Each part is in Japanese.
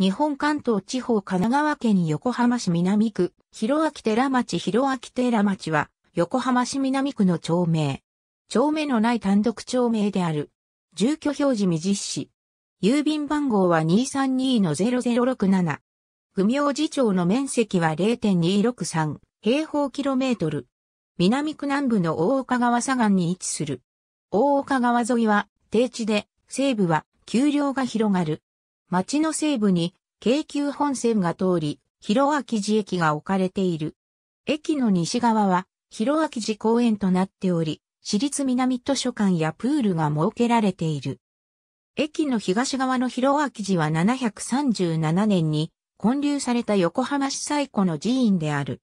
日本関東地方神奈川県横浜市南区、広明寺町広明寺町は、横浜市南区の町名。町名のない単独町名である。住居表示未実施。郵便番号は232-0067。不明寺町の面積は0.263平方キロメートル。南区南部の大岡川左岸に位置する。大岡川沿いは低地で、西部は丘陵が広がる。町の西部に京急本線が通り、広明寺駅が置かれている。駅の西側は、広明寺公園となっており、市立南図書館やプールが設けられている。駅の東側の広明寺は737年に建立された横浜市最古の寺院である。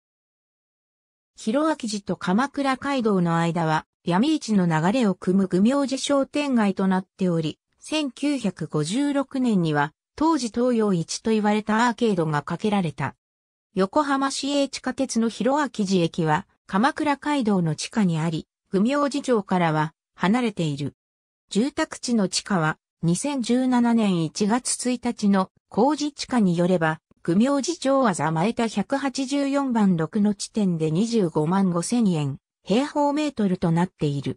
広明寺と鎌倉街道の間は闇市の流れを組む愚明寺商店街となっており、1956年には当時東洋一と言われたアーケードが架けられた。横浜市営地下鉄の広明寺駅は、鎌倉街道の地下にあり、愚明寺町からは離れている。住宅地の地下は、2017年1月1日の工事地下によれば、愚明寺町はざ前田184番6の地点で25万5千円、平方メートルとなっている。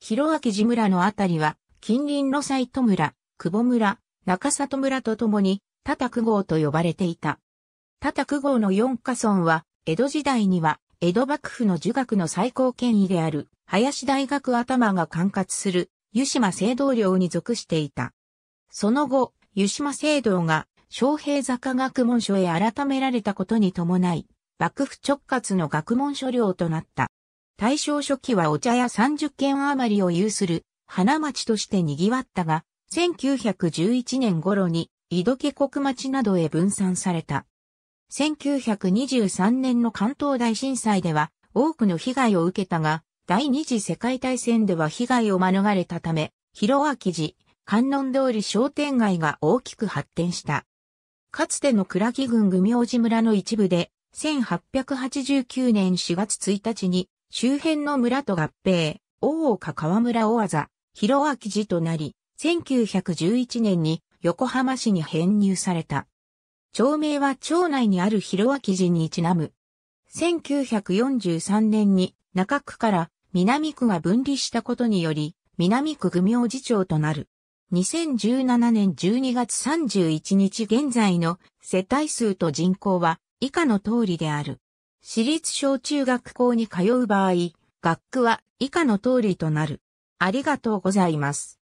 広明寺村のあたりは、近隣のサイト村、久保村、中里村と共に、に、多卓号と呼ばれていた。多卓号の四家村は、江戸時代には、江戸幕府の儒学の最高権威である、林大学頭が管轄する、湯島聖堂領に属していた。その後、湯島聖堂が、昌平坂学問所へ改められたことに伴い、幕府直轄の学問所領となった。大正初期はお茶屋30軒余りを有する、花町として賑わったが、1911年頃に、井戸家国町などへ分散された。1923年の関東大震災では多くの被害を受けたが、第二次世界大戦では被害を免れたため、広明寺、観音通り商店街が大きく発展した。かつての倉木郡組王寺村の一部で、1889年4月1日に周辺の村と合併、大岡川村大技、広明寺となり、1911年に横浜市に編入された。町名は町内にある広脇寺にちなむ。1943年に中区から南区が分離したことにより、南区愚明寺町となる。2017年12月31日現在の世帯数と人口は以下の通りである。私立小中学校に通う場合、学区は以下の通りとなる。ありがとうございます。